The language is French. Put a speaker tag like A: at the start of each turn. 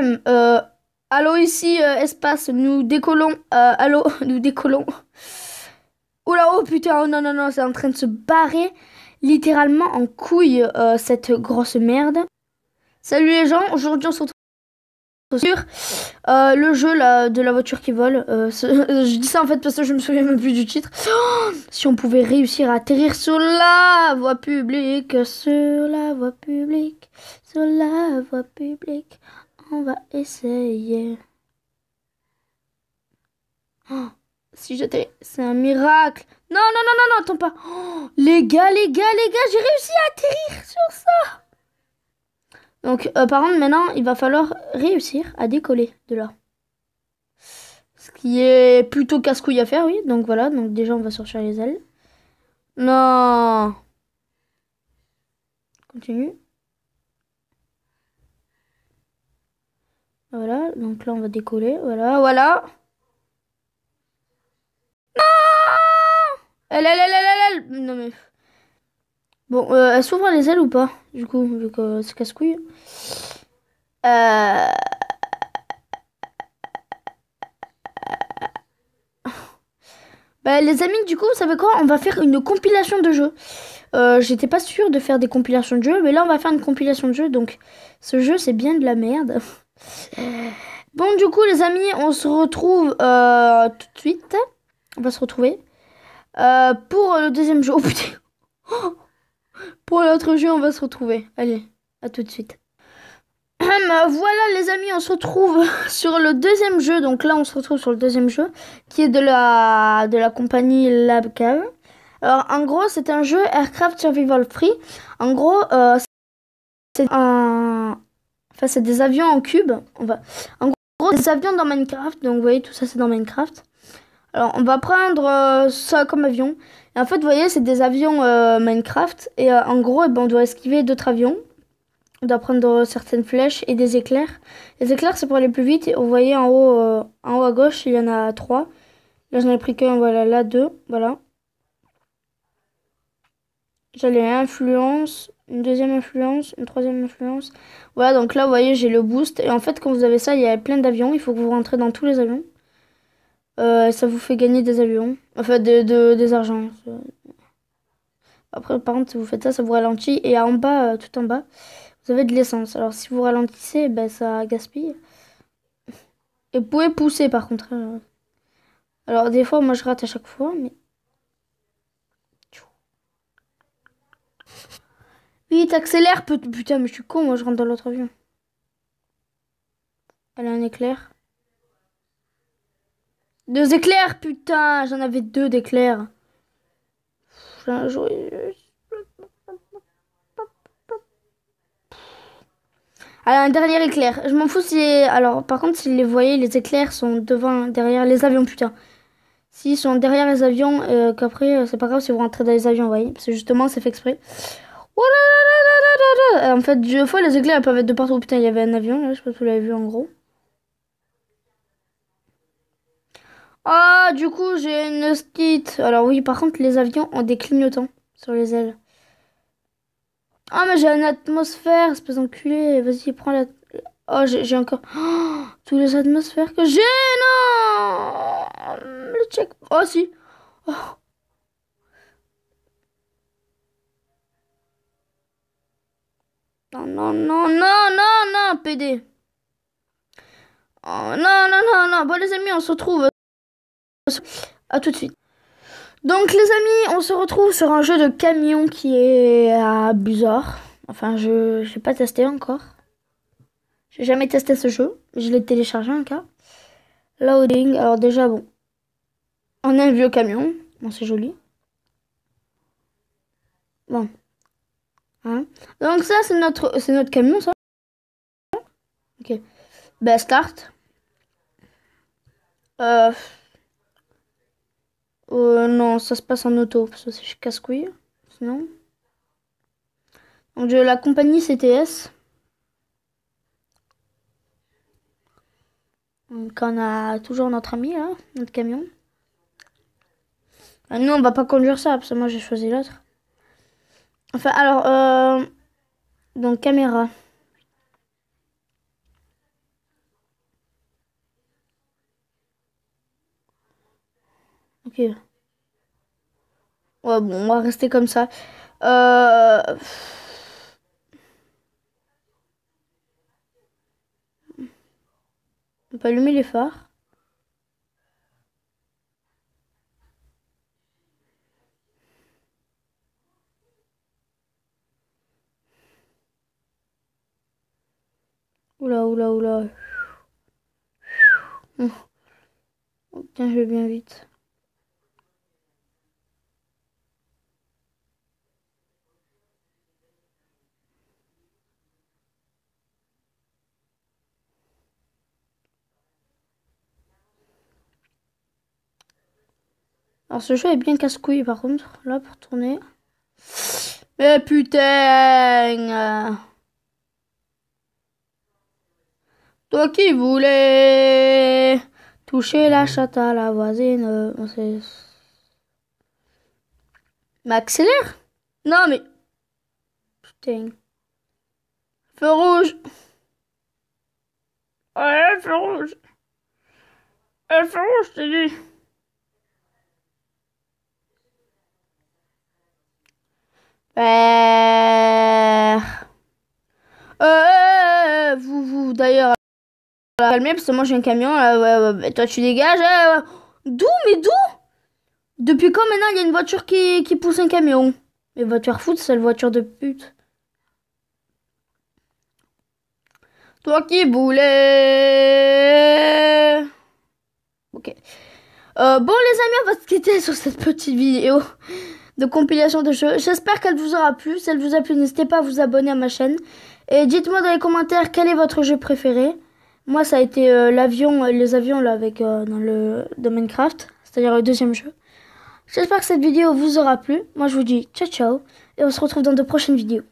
A: Allo euh, allô ici, euh, espace, nous décollons. Allo euh, allô, nous décollons. Oh là, oh putain, oh non, non, non, c'est en train de se barrer littéralement en couille cette grosse merde. Salut les gens, aujourd'hui on se retrouve sur le jeu là, de la voiture qui vole. je dis ça en fait parce que je me souviens même plus du titre. si on pouvait réussir à atterrir sur la voie publique, sur la voie publique, sur la voie publique. On va essayer. Oh, si j'étais C'est un miracle. Non, non, non, non, non, attends pas. Oh, les gars, les gars, les gars, j'ai réussi à atterrir sur ça. Donc, euh, par contre, maintenant, il va falloir réussir à décoller de là. Ce qui est plutôt casse-couille à faire, oui. Donc voilà, donc déjà, on va sortir les ailes. Non Continue. Voilà, donc là on va décoller. Voilà, voilà. Non elle, elle, elle, elle, Non mais... Bon, euh, elle s'ouvre les ailes ou pas Du coup, vu que c'est casse-couille. Euh... Bah, les amis, du coup, vous savez quoi On va faire une compilation de jeux. Euh, j'étais pas sûre de faire des compilations de jeux, mais là, on va faire une compilation de jeux. Donc, ce jeu, c'est bien de la merde. Bon, du coup, les amis, on se retrouve euh, tout de suite. On va se retrouver euh, pour le deuxième jeu. Oh, pour l'autre jeu, on va se retrouver. Allez, à tout de suite. voilà, les amis, on se retrouve sur le deuxième jeu. Donc là, on se retrouve sur le deuxième jeu qui est de la, de la compagnie LabCam. Alors, en gros, c'est un jeu Aircraft Survival Free. En gros, euh, c'est un Enfin, c'est des avions en cube. On va... En gros, des avions dans Minecraft. Donc, vous voyez, tout ça, c'est dans Minecraft. Alors, on va prendre euh, ça comme avion. Et en fait, vous voyez, c'est des avions euh, Minecraft. Et euh, en gros, eh ben, on doit esquiver d'autres avions. On doit prendre certaines flèches et des éclairs. Les éclairs, c'est pour aller plus vite. Et vous voyez, en haut, en haut à gauche, il y en a trois. Là, j'en ai pris qu'un. Voilà, là, deux. Voilà. J'allais influence, une deuxième influence, une troisième influence. Voilà, donc là, vous voyez, j'ai le boost. Et en fait, quand vous avez ça, il y a plein d'avions. Il faut que vous rentrez dans tous les avions. Euh, ça vous fait gagner des avions. Enfin, de, des argent Après, par contre, si vous faites ça, ça vous ralentit. Et en bas, euh, tout en bas, vous avez de l'essence. Alors, si vous ralentissez, ben, ça gaspille. Et vous pouvez pousser, par contre. Hein. Alors, des fois, moi, je rate à chaque fois, mais... Vite, accélère, putain, mais je suis con, moi je rentre dans l'autre avion. Elle a un éclair. Deux éclairs, putain, j'en avais deux d'éclairs. Alors, un dernier éclair. Je m'en fous si... Alors, par contre, si les voyez, les éclairs sont devant, derrière les avions, putain. S'ils sont derrière les avions, euh, qu'après, euh, c'est pas grave si vous rentrez dans les avions, vous voyez. Parce que justement, c'est fait exprès. Oh euh, en fait, deux fois, les éclairs, elles peuvent être de partout. Putain, il y avait un avion, là, je sais pas si vous l'avez vu en gros. Ah, du coup, j'ai une skit. Alors oui, par contre, les avions ont des clignotants sur les ailes. Ah, mais j'ai une atmosphère, espèce d'enculé. Vas-y, prends la... Oh, j'ai encore... Oh, tous les atmosphères que j'ai, non Le check... Oh, si. Oh. Non, non, non, non, non, non, PD. Oh, non, non, non, non. Bon, les amis, on se retrouve. À tout de suite. Donc, les amis, on se retrouve sur un jeu de camion qui est bizarre. Enfin, je n'ai pas testé encore. J'ai jamais testé ce jeu. Je l'ai téléchargé en cas. Loading. Alors, déjà, bon. On a un vieux camion. Bon, c'est joli. Bon, Hein? Donc ça, c'est notre, c'est notre camion, ça. Ok. Ben, start. Euh, euh... non, ça se passe en auto, parce que je casse-couille, sinon. Donc, de la compagnie CTS. Donc, on a toujours notre ami, là, notre camion. Ah euh, non, on va pas conduire ça, parce que moi, j'ai choisi l'autre. Enfin, alors, euh, donc caméra. Ok. Ouais, bon, on va rester comme ça. Euh... On peut allumer les phares. Oula, oula, oula. Oh, tiens, je vais bien vite. Alors ce jeu est bien casse-couille par contre, là pour tourner. Mais putain Toi qui voulais toucher la chatte à la voisine. Euh, Max, accélère Non mais. Putain. Feu rouge Ouais, feu rouge euh, feu rouge, je t'ai dit Ouais. calmer parce que moi j'ai un camion. toi tu dégages. Hein, d'où mais d'où Depuis quand maintenant il y a une voiture qui, pousse un camion Mais voiture foot, c'est voiture de pute. Toi qui boulais. Ok. Euh, bon les amis, on va se quitter sur cette petite vidéo de compilation de jeux. J'espère qu'elle vous aura plu. Si elle vous a plu, n'hésitez pas à vous abonner à ma chaîne. Et dites-moi dans les commentaires quel est votre jeu préféré. Moi, ça a été euh, l'avion, euh, les avions là avec euh, dans le de Minecraft, c'est-à-dire le deuxième jeu. J'espère que cette vidéo vous aura plu. Moi, je vous dis ciao ciao et on se retrouve dans de prochaines vidéos.